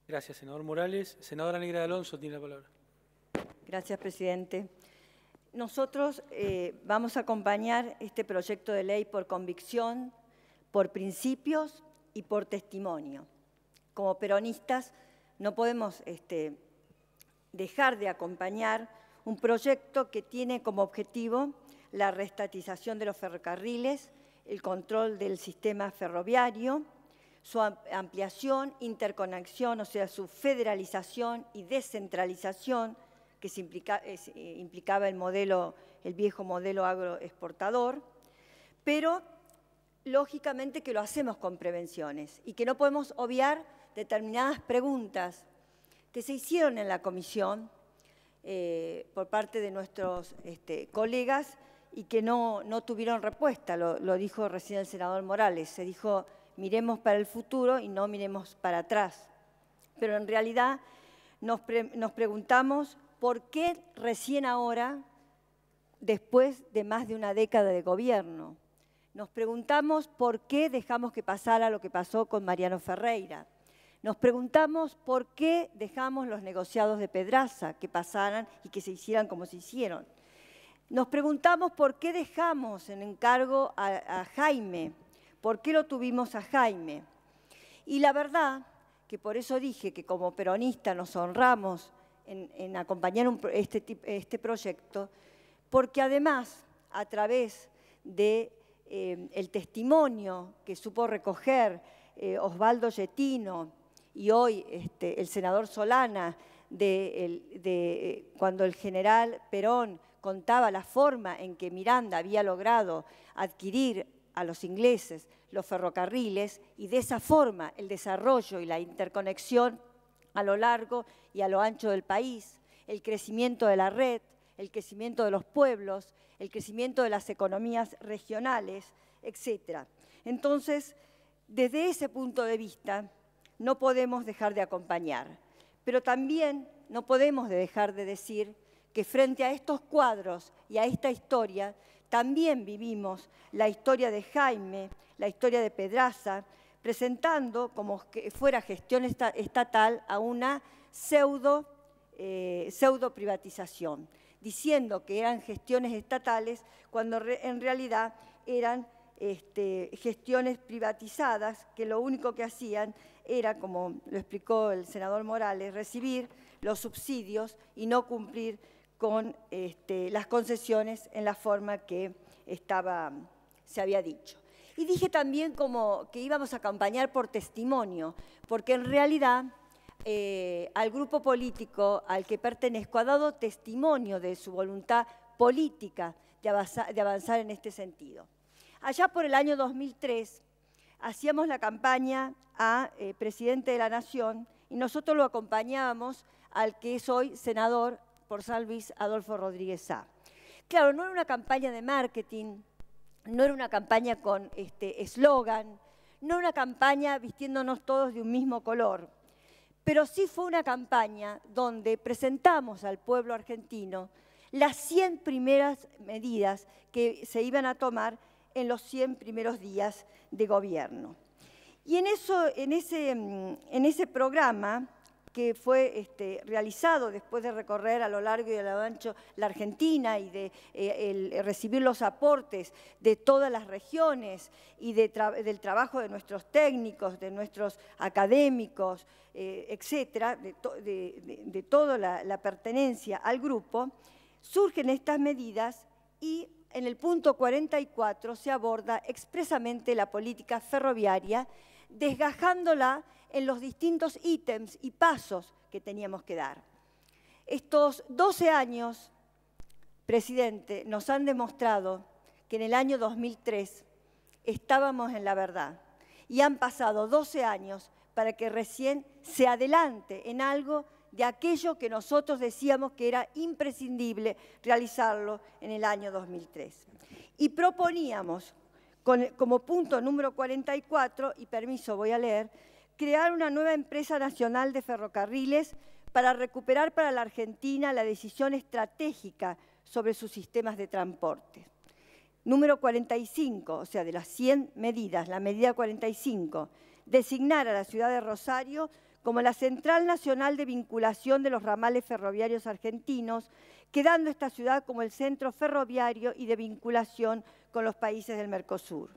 Gracias, senador Morales. Senadora Negra de Alonso tiene la palabra. Gracias, presidente. Nosotros eh, vamos a acompañar este proyecto de ley por convicción, por principios y por testimonio. Como peronistas no podemos este, dejar de acompañar un proyecto que tiene como objetivo la restatización de los ferrocarriles, el control del sistema ferroviario, su ampliación, interconexión, o sea, su federalización y descentralización, que eh, implicaba el modelo, el viejo modelo agroexportador, pero lógicamente que lo hacemos con prevenciones y que no podemos obviar determinadas preguntas que se hicieron en la comisión eh, por parte de nuestros este, colegas y que no, tuvieron respuesta, lo, dijo recién el senador Morales, se dijo miremos para el futuro y no miremos para atrás. Pero en realidad nos preguntamos por qué recién ahora, después de más de una década de gobierno, nos preguntamos por qué dejamos que pasara lo que pasó con Mariano Ferreira, nos preguntamos por qué dejamos los negociados de Pedraza que pasaran y que se hicieran como se hicieron. Nos preguntamos por qué dejamos en encargo a, Jaime, por qué lo tuvimos a Jaime. Y la verdad que por eso dije que como peronista nos honramos en, acompañar este, este, proyecto, porque además a través del eh, testimonio que supo recoger eh, Osvaldo Yetino, y hoy este, el senador Solana, de, cuando el general Perón contaba la forma en que Miranda había logrado adquirir a los ingleses los ferrocarriles y de esa forma el desarrollo y la interconexión a lo largo y a lo ancho del país, el crecimiento de la red, el crecimiento de los pueblos, el crecimiento de las economías regionales, etc. Entonces, desde ese punto de vista, no podemos dejar de acompañar. Pero también no podemos dejar de decir que frente a estos cuadros y a esta historia, también vivimos la historia de Jaime, la historia de Pedraza, presentando como que fuera gestión estatal a una pseudo, eh, pseudo privatización, diciendo que eran gestiones estatales cuando en realidad eran este, gestiones privatizadas que lo único que hacían era, como lo explicó el senador Morales, recibir los subsidios y no cumplir con este, las concesiones en la forma que se había dicho. Y dije también como que íbamos a acompañar por testimonio, porque en realidad eh, al grupo político al que pertenezco ha dado testimonio de su voluntad política de avanzar en este sentido. Allá por el año 2003 hacíamos la campaña a eh, presidente de la Nación y nosotros lo acompañábamos al que es hoy senador por San Luis, Adolfo Rodríguez Sá. Claro, no era una campaña de marketing, no era una campaña con este, eslogan, no era una campaña vistiéndonos todos de un mismo color, pero sí fue una campaña donde presentamos al pueblo argentino las 100 primeras medidas que se iban a tomar en los 100 primeros días de gobierno. Y en, eso, en, ese, mm, en ese programa que fue este, realizado después de recorrer a lo largo y a lo ancho la Argentina y de eh, eh, recibir los aportes de todas las regiones y del trabajo de nuestros técnicos, de nuestros académicos, eh, etcétera, de, toda la, la pertenencia al grupo, surgen estas medidas y en el punto 44 se aborda expresamente la política ferroviaria, desgajándola en los distintos ítems y pasos que teníamos que dar. Estos 12 años, presidente, nos han demostrado que en el año 2003 estábamos en la verdad y han pasado 12 años para que recién se adelante en algo de aquello que nosotros decíamos que era imprescindible realizarlo en el año 2003. Y proponíamos, como punto número 44, y permiso, voy a leer, crear una nueva empresa nacional de ferrocarriles para recuperar para la Argentina la decisión estratégica sobre sus sistemas de transporte. Número 45, o sea, de las 100 medidas, la medida 45, designar a la ciudad de Rosario como la Central Nacional de Vinculación de los Ramales Ferroviarios Argentinos, quedando esta ciudad como el centro ferroviario y de vinculación con los países del Mercosur.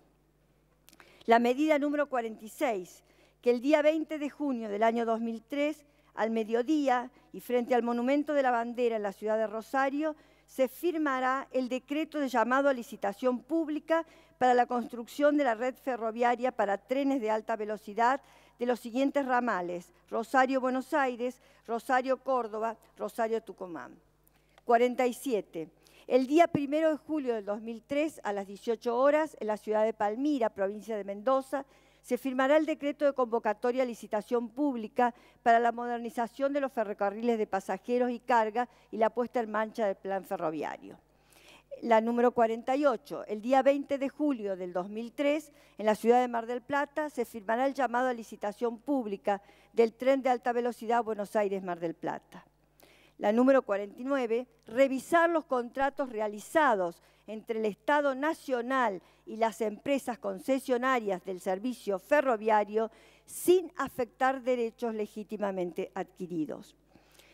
La medida número 46, que el día 20 de junio del año 2003, al mediodía y frente al Monumento de la Bandera en la ciudad de Rosario, se firmará el decreto de llamado a licitación pública para la construcción de la red ferroviaria para trenes de alta velocidad de los siguientes ramales, Rosario-Buenos Aires, Rosario-Córdoba, Rosario-Tucumán. 47. El día 1 de julio del 2003, a las 18 horas, en la ciudad de Palmira, provincia de Mendoza, se firmará el decreto de convocatoria a licitación pública para la modernización de los ferrocarriles de pasajeros y carga y la puesta en mancha del plan ferroviario la número 48. El día 20 de julio del 2003, en la ciudad de Mar del Plata, se firmará el llamado a licitación pública del tren de alta velocidad Buenos Aires-Mar del Plata. La número 49, revisar los contratos realizados entre el Estado Nacional y las empresas concesionarias del servicio ferroviario sin afectar derechos legítimamente adquiridos.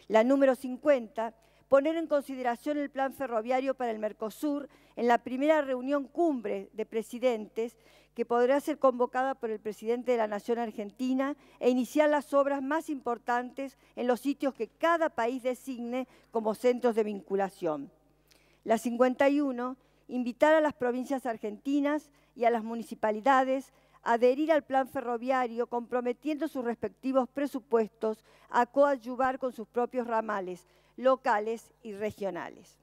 La número 50, poner en consideración el plan ferroviario para el Mercosur en la primera reunión cumbre de presidentes que podrá ser convocada por el presidente de la Nación Argentina e iniciar las obras más importantes en los sitios que cada país designe como centros de vinculación. La 51 invitar a las provincias argentinas y a las municipalidades a adherir al plan ferroviario comprometiendo sus respectivos presupuestos a coadyuvar con sus propios ramales locales y regionales.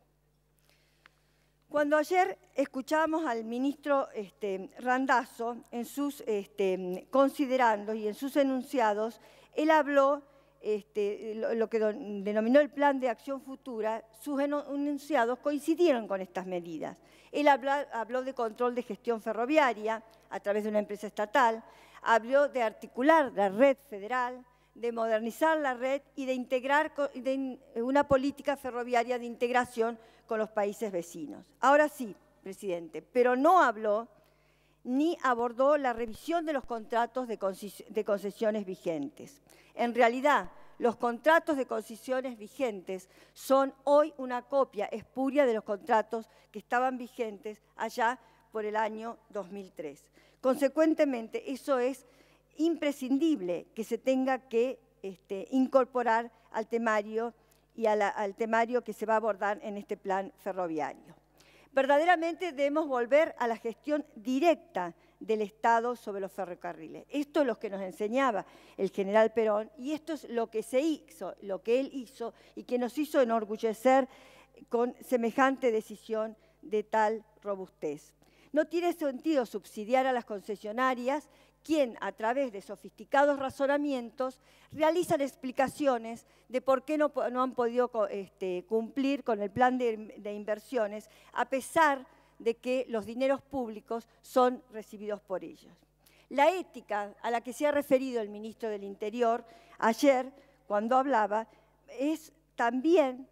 Cuando ayer escuchamos al ministro este, Randazzo en sus este, considerandos y en sus enunciados, él habló este, lo, que denominó el Plan de Acción Futura, sus enunciados coincidieron con estas medidas. Él habló de control de gestión ferroviaria a través de una empresa estatal, habló de articular la red federal, de modernizar la red y de integrar una política ferroviaria de integración con los países vecinos. Ahora sí, presidente, pero no habló ni abordó la revisión de los contratos de, concesiones vigentes. En realidad, los contratos de concesiones vigentes son hoy una copia espuria de los contratos que estaban vigentes allá por el año 2003. Consecuentemente, eso es imprescindible que se tenga que este, incorporar al temario y al temario que se va a abordar en este plan ferroviario verdaderamente debemos volver a la gestión directa del Estado sobre los ferrocarriles. Esto es lo que nos enseñaba el general Perón y esto es lo que se hizo, lo que él hizo y que nos hizo enorgullecer con semejante decisión de tal robustez. No tiene sentido subsidiar a las concesionarias quien a través de sofisticados razonamientos realizan explicaciones de por qué no, han podido este, cumplir con el plan de, inversiones, a pesar de que los dineros públicos son recibidos por ellos. La ética a la que se ha referido el ministro del Interior ayer, cuando hablaba, es también,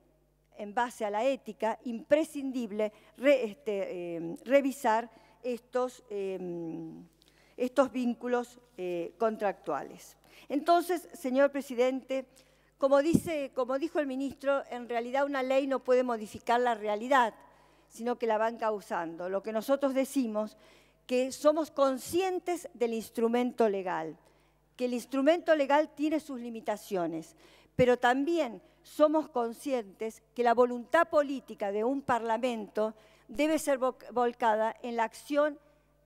en base a la ética, imprescindible este, eh, revisar estos... Em, estos vínculos eh, contractuales. Entonces, señor presidente, como, dijo el ministro, en realidad una ley no puede modificar la realidad, sino que la van causando. Lo que nosotros decimos que somos conscientes del instrumento legal, que el instrumento legal tiene sus limitaciones, pero también somos conscientes que la voluntad política de un Parlamento debe ser volcada en la acción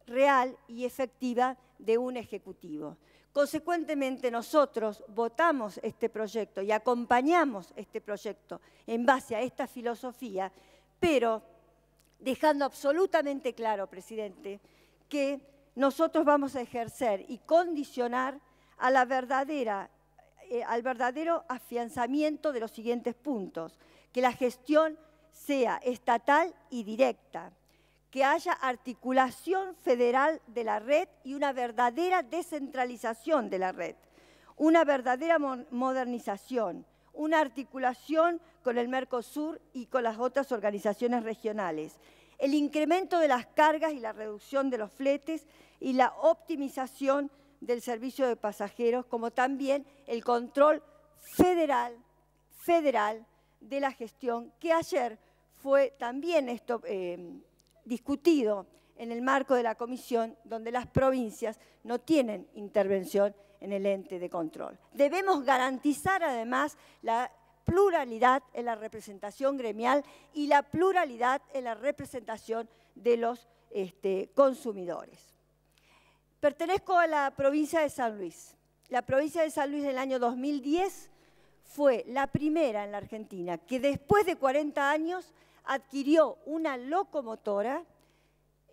real y efectiva de un Ejecutivo. Consecuentemente, nosotros votamos este proyecto y acompañamos este proyecto en base a esta filosofía, pero dejando absolutamente claro, presidente, que nosotros vamos a ejercer y condicionar a eh, al verdadero afianzamiento de los siguientes puntos, que la gestión sea estatal y directa, que haya articulación federal de la red y una verdadera descentralización de la red, una verdadera modernización, una articulación con el Mercosur y con las otras organizaciones regionales, el incremento de las cargas y la reducción de los fletes y la optimización del servicio de pasajeros, como también el control federal, federal de la gestión, que ayer fue también esto eh, discutido en el marco de la comisión donde las provincias no tienen intervención en el ente de control. Debemos garantizar además la pluralidad en la representación gremial y la pluralidad en la representación de los este, consumidores. Pertenezco a la provincia de San Luis. La provincia de San Luis en el año 2010 fue la primera en la Argentina que después de 40 años adquirió una locomotora,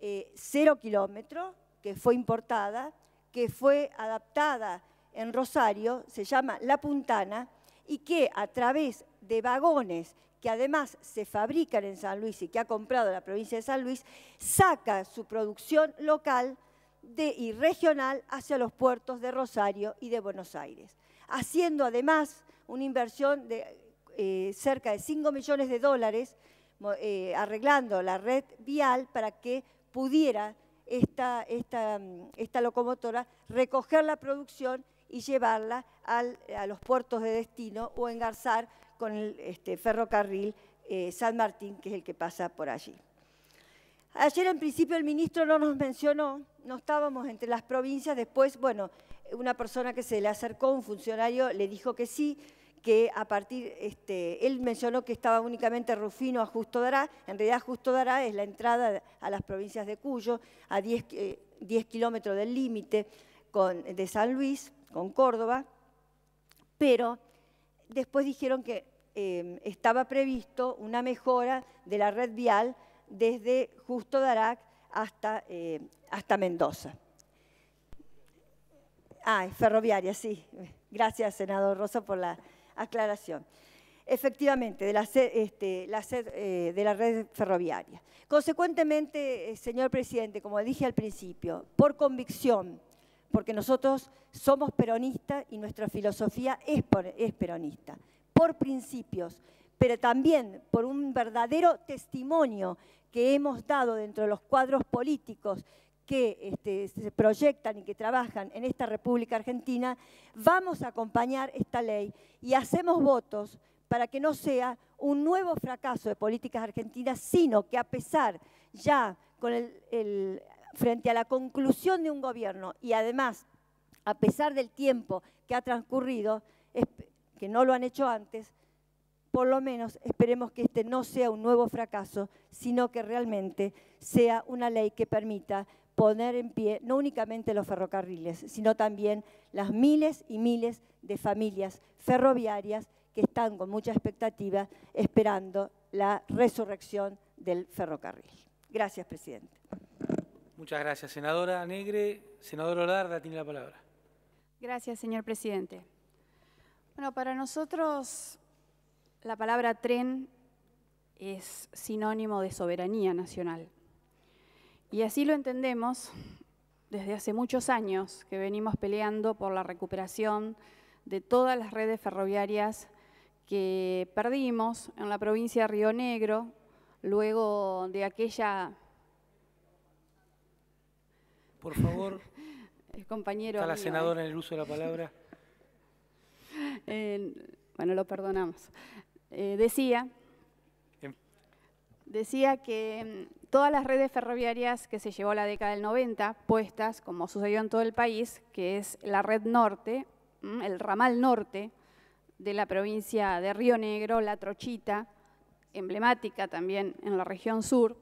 eh, cero kilómetro, que fue importada, que fue adaptada en Rosario, se llama La Puntana, y que a través de vagones que además se fabrican en San Luis y que ha comprado la provincia de San Luis, saca su producción local y regional hacia los puertos de Rosario y de Buenos Aires, haciendo además una inversión de eh, cerca de 5 millones de dólares eh, arreglando la red vial para que pudiera esta, mm, locomotora recoger la producción y llevarla a los puertos de destino o engarzar con el este, ferrocarril eh, San Martín, que es el que pasa por allí. Ayer en principio el ministro no nos mencionó, no estábamos entre las provincias, después, bueno, una persona que se le acercó, un funcionario, le dijo que sí, que a partir, este, él mencionó que estaba únicamente Rufino a Justo Dará, en realidad Justo Dará es la entrada a las provincias de Cuyo, a 10, eh, kilómetros del límite de San Luis, con Córdoba, pero después dijeron que eh, estaba previsto una mejora de la red vial desde Justo Dará hasta, eh, hasta Mendoza. Ah, ferroviaria, sí. Gracias, senador Rosa, por la aclaración. Efectivamente, de la, este, la, eh, de la red ferroviaria. Consecuentemente, eh, señor presidente, como dije al principio, por convicción, porque nosotros somos peronistas y nuestra filosofía es, es peronista, por principios, pero también por un verdadero testimonio que hemos dado dentro de los cuadros políticos que este, se proyectan y que trabajan en esta República Argentina, vamos a acompañar esta ley y hacemos votos para que no sea un nuevo fracaso de políticas argentinas, sino que a pesar ya frente a la conclusión de un gobierno y además a pesar del tiempo que ha transcurrido, que no lo han hecho antes, por lo menos esperemos que este no sea un nuevo fracaso, sino que realmente sea una ley que permita poner en pie no únicamente los ferrocarriles, sino también las miles y miles de familias ferroviarias que están con mucha expectativa esperando la resurrección del ferrocarril. Gracias, presidente. Muchas gracias, senadora Negre. Senadora Olarda tiene la palabra. Gracias, señor presidente. Bueno, para nosotros la palabra tren es sinónimo de soberanía nacional. Y así lo entendemos desde hace muchos años que venimos peleando por la recuperación de todas las redes ferroviarias que perdimos en la provincia de Río Negro, luego de aquella... Por favor, *laughs* compañero está la senadora eh. en el uso de la palabra. *laughs* bueno, lo perdonamos. Eh, decía, em. decía que todas las redes ferroviarias que se llevó la década del 90, puestas, como sucedió en todo el país, que es la red norte, mm, el ramal norte de la provincia de Río Negro, La Trochita, emblemática también en la región sur,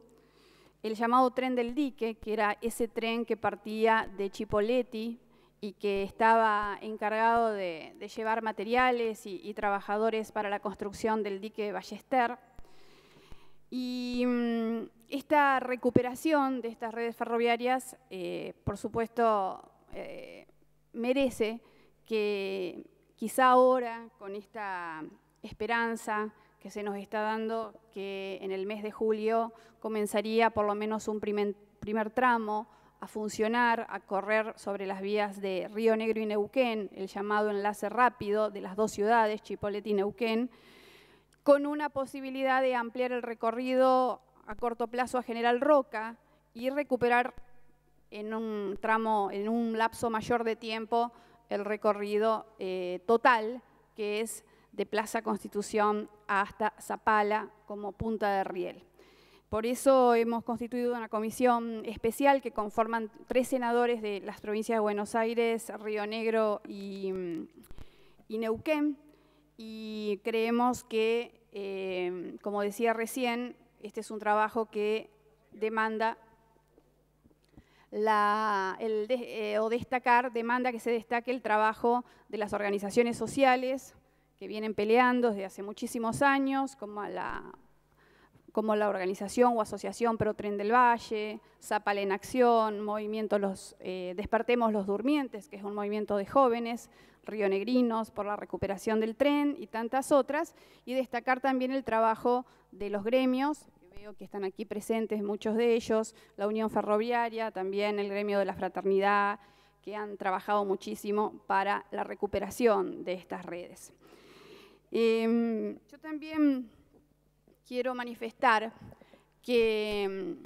el llamado tren del dique, que era ese tren que partía de Chipoleti y que estaba encargado de, llevar materiales y, trabajadores para la construcción del dique de Ballester, y mm, esta recuperación de estas redes ferroviarias, eh, por supuesto, eh, merece que quizá ahora, con esta esperanza que se nos está dando, que en el mes de julio comenzaría por lo menos un primer, primer tramo a funcionar, a correr sobre las vías de Río Negro y Neuquén, el llamado enlace rápido de las dos ciudades, Chipolete y Neuquén, con una posibilidad de ampliar el recorrido a corto plazo a General Roca y recuperar en un tramo, en un lapso mayor de tiempo, el recorrido eh, total, que es de Plaza Constitución hasta Zapala como punta de riel. Por eso hemos constituido una comisión especial que conforman tres senadores de las provincias de Buenos Aires, Río Negro y mm, Neuquén, y creemos que, em, como decía recién, este es un trabajo que demanda eh, o destacar, demanda que se destaque el trabajo de las organizaciones sociales que vienen peleando desde hace muchísimos años, como la, como la organización o asociación Pro Tren del Valle, Zapal en Acción, Movimiento los, eh, Despertemos los Durmientes, que es un movimiento de jóvenes, Negrinos por la recuperación del tren y tantas otras, y destacar también el trabajo de los gremios, veo que están aquí presentes muchos de ellos, la Unión Ferroviaria, también el gremio de la Fraternidad, que han trabajado muchísimo para la recuperación de estas redes. Em, yo también quiero manifestar que em,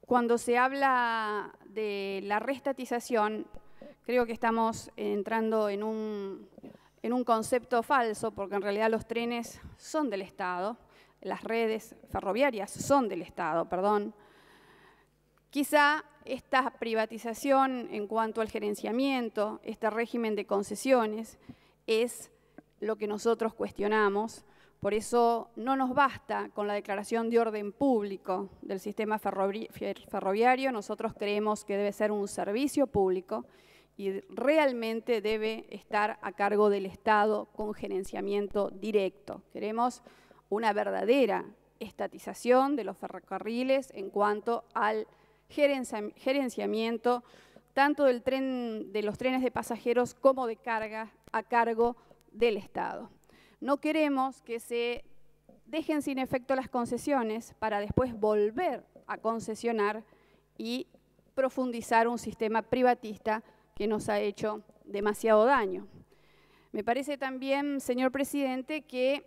cuando se habla de la restatización, creo que estamos entrando en un, concepto falso, porque en realidad los trenes son del Estado, las redes ferroviarias son del Estado, perdón. Quizá esta privatización en cuanto al gerenciamiento, este régimen de concesiones, es lo que nosotros cuestionamos. Por eso no nos basta con la declaración de orden público del sistema ferroviario. Nosotros creemos que debe ser un servicio público y realmente debe estar a cargo del Estado con gerenciamiento directo. Queremos una verdadera estatización de los ferrocarriles en cuanto al gerenciamiento tanto del tren, de los trenes de pasajeros como de carga a cargo del Estado. No queremos que se dejen sin efecto las concesiones para después volver a concesionar y profundizar un sistema privatista que nos ha hecho demasiado daño. Me parece también, señor presidente, que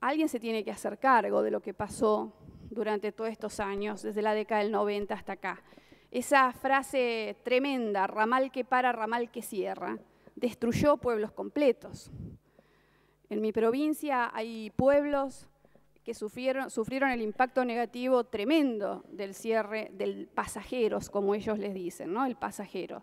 alguien se tiene que hacer cargo de lo que pasó durante todos estos años, desde la década del 90 hasta acá. Esa frase tremenda, ramal que para, ramal que cierra, destruyó pueblos completos. En mi provincia hay pueblos que sufrieron, sufrieron el impacto negativo tremendo del cierre del pasajeros, como ellos les dicen, ¿no? El pasajero.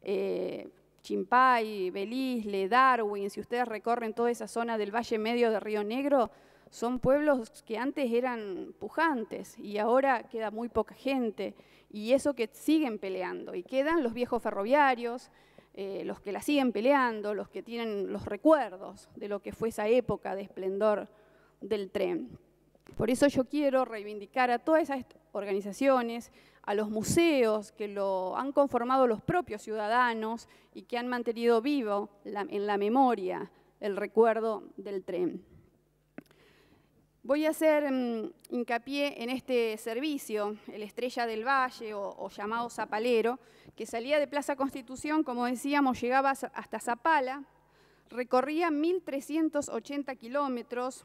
Eh, Chimpay, Belisle, Darwin, si ustedes recorren toda esa zona del Valle Medio de Río Negro, son pueblos que antes eran pujantes y ahora queda muy poca gente y eso que siguen peleando y quedan los viejos ferroviarios, eh, los que la siguen peleando, los que tienen los recuerdos de lo que fue esa época de esplendor del tren. Por eso yo quiero reivindicar a todas esas organizaciones, a los museos que lo han conformado los propios ciudadanos y que han mantenido vivo en la memoria el recuerdo del tren. Voy a hacer mm, hincapié en este servicio, el Estrella del Valle o, o, llamado Zapalero, que salía de Plaza Constitución, como decíamos, llegaba hasta Zapala, recorría 1.380 kilómetros,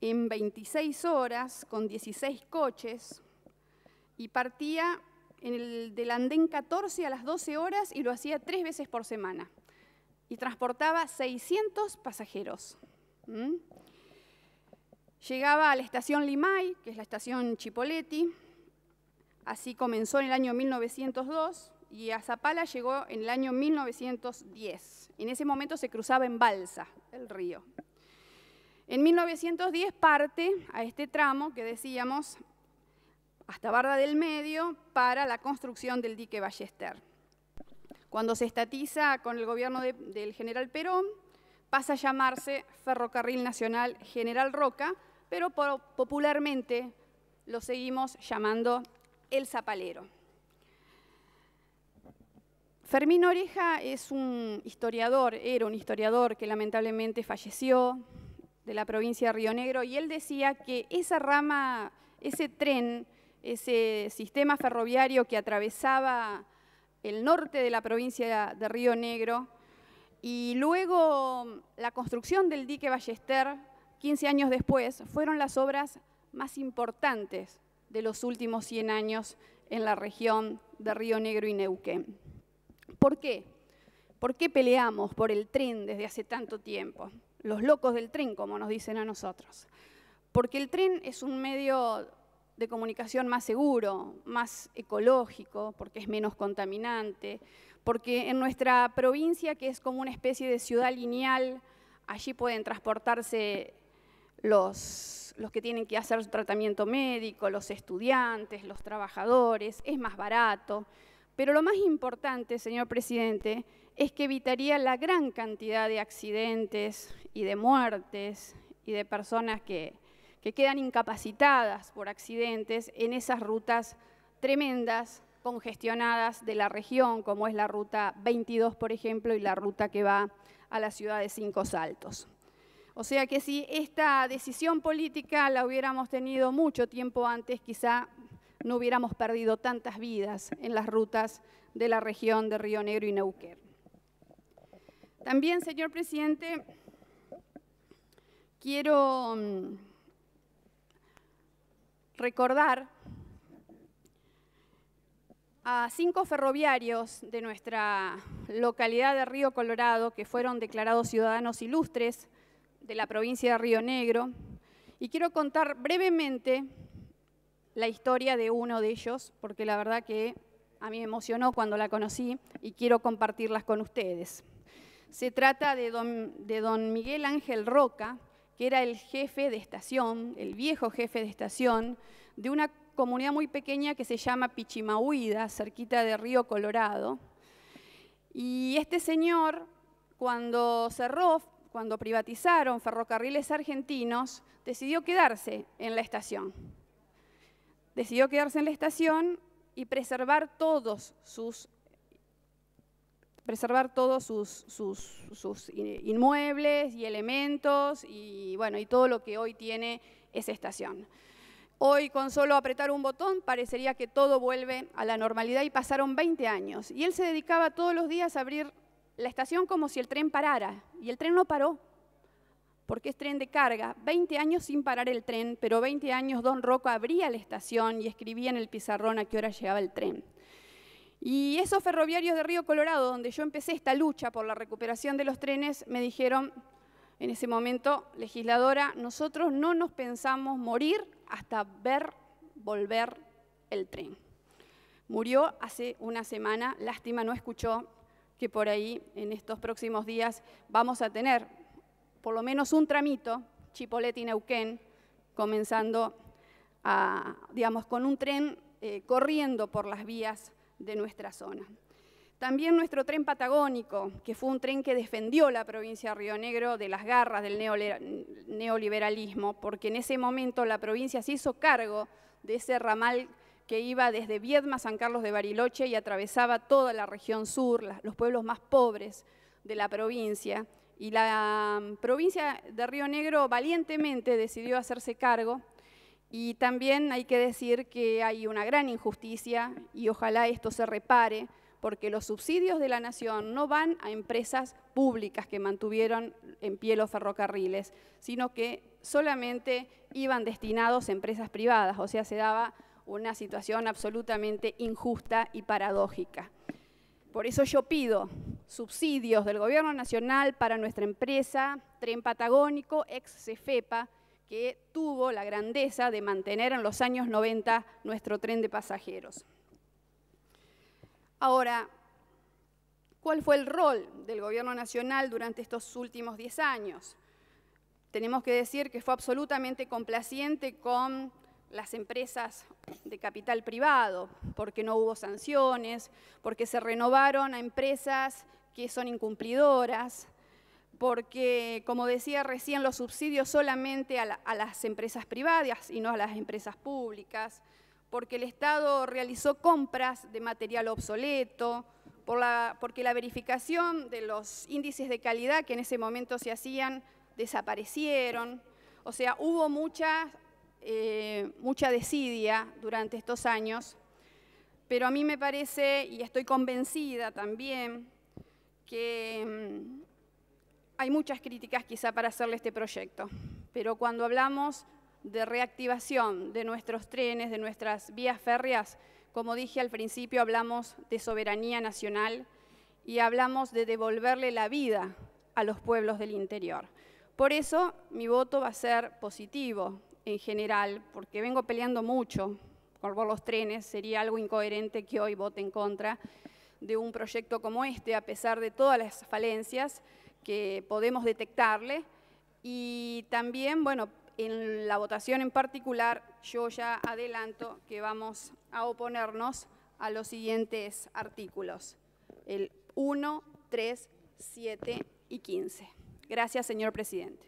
en 26 horas con 16 coches y partía en el, del andén 14 a las 12 horas y lo hacía tres veces por semana. Y transportaba 600 pasajeros. Llegaba a la estación Limay, que es la estación Chipoletti. Así comenzó en el año 1902 y a Zapala llegó en el año 1910. En ese momento se cruzaba en balsa el río. En 1910 parte a este tramo que decíamos hasta Barda del Medio para la construcción del dique Ballester. Cuando se estatiza con el gobierno del general Perón, pasa a llamarse Ferrocarril Nacional General Roca, pero popularmente lo seguimos llamando El Zapalero. Fermín Oreja es un historiador, era un historiador que lamentablemente falleció, de la provincia de Río Negro, y él decía que esa rama, ese tren, ese sistema ferroviario que atravesaba el norte de la provincia de Río Negro, y luego la construcción del dique Ballester, 15 años después, fueron las obras más importantes de los últimos 100 años en la región de Río Negro y Neuquén. ¿Por qué? ¿Por qué peleamos por el tren desde hace tanto tiempo? los locos del tren, como nos dicen a nosotros. Porque el tren es un medio de comunicación más seguro, más ecológico, porque es menos contaminante, porque en nuestra provincia, que es como una especie de ciudad lineal, allí pueden transportarse los, que tienen que hacer tratamiento médico, los estudiantes, los trabajadores, es más barato. Pero lo más importante, señor presidente, es que evitaría la gran cantidad de accidentes y de muertes y de personas que, quedan incapacitadas por accidentes en esas rutas tremendas, congestionadas de la región, como es la ruta 22, por ejemplo, y la ruta que va a la ciudad de Cinco Saltos. O sea que si esta decisión política la hubiéramos tenido mucho tiempo antes, quizá no hubiéramos perdido tantas vidas en las rutas de la región de Río Negro y Neuquén. También, señor presidente, quiero mm, recordar a cinco ferroviarios de nuestra localidad de Río Colorado que fueron declarados ciudadanos ilustres de la provincia de Río Negro. Y quiero contar brevemente la historia de uno de ellos, porque la verdad que a mí me emocionó cuando la conocí y quiero compartirlas con ustedes. Se trata de don, Miguel Ángel Roca, que era el jefe de estación, el viejo jefe de estación, de una comunidad muy pequeña que se llama Pichimahuida, cerquita de Río Colorado. Y este señor, cuando cerró, cuando privatizaron ferrocarriles argentinos, decidió quedarse en la estación. Decidió quedarse en la estación y preservar todos sus preservar todos sus, inmuebles y elementos y, bueno, y todo lo que hoy tiene esa estación. Hoy con solo apretar un botón parecería que todo vuelve a la normalidad y pasaron 20 años. Y él se dedicaba todos los días a abrir la estación como si el tren parara. Y el tren no paró, porque es tren de carga. 20 años sin parar el tren, pero 20 años Don roco abría la estación y escribía en el pizarrón a qué hora llegaba el tren. Y esos ferroviarios de Río Colorado, donde yo empecé esta lucha por la recuperación de los trenes, me dijeron en ese momento, legisladora, nosotros no nos pensamos morir hasta ver volver el tren. Murió hace una semana, lástima no escuchó que por ahí en estos próximos días vamos a tener por lo menos un tramito, Chipolete y Neuquén, comenzando digamos, con un tren eh, corriendo por las vías de nuestra zona. También nuestro tren patagónico, que fue un tren que defendió la provincia de Río Negro de las garras del neoliberalismo, porque en ese momento la provincia se hizo cargo de ese ramal que iba desde Viedma, San Carlos de Bariloche y atravesaba toda la región sur, los pueblos más pobres de la provincia. Y la mm, provincia de Río Negro valientemente decidió hacerse cargo y también hay que decir que hay una gran injusticia y ojalá esto se repare, porque los subsidios de la nación no van a empresas públicas que mantuvieron en pie los ferrocarriles, sino que solamente iban destinados a empresas privadas, o sea, se daba una situación absolutamente injusta y paradójica. Por eso yo pido subsidios del Gobierno Nacional para nuestra empresa Tren Patagónico, ex Cefepa, que tuvo la grandeza de mantener en los años 90 nuestro tren de pasajeros. Ahora, ¿cuál fue el rol del Gobierno Nacional durante estos últimos 10 años? Tenemos que decir que fue absolutamente complaciente con las empresas de capital privado, porque no hubo sanciones, porque se renovaron a empresas que son incumplidoras, porque, como decía recién, los subsidios solamente a, las empresas privadas y no a las empresas públicas, porque el Estado realizó compras de material obsoleto, porque la verificación de los índices de calidad que en ese momento se hacían desaparecieron. O sea, hubo mucha, eh, mucha desidia durante estos años, pero a mí me parece, y estoy convencida también, que mm, hay muchas críticas quizá para hacerle este proyecto, pero cuando hablamos de reactivación de nuestros trenes, de nuestras vías férreas, como dije al principio, hablamos de soberanía nacional y hablamos de devolverle la vida a los pueblos del interior. Por eso mi voto va a ser positivo en general, porque vengo peleando mucho por los trenes, sería algo incoherente que hoy vote en contra de un proyecto como este, a pesar de todas las falencias, que podemos detectarle. Y también, bueno, en la votación en particular, yo ya adelanto que vamos a oponernos a los siguientes artículos, el 1, 3, 7 y 15. Gracias, señor presidente.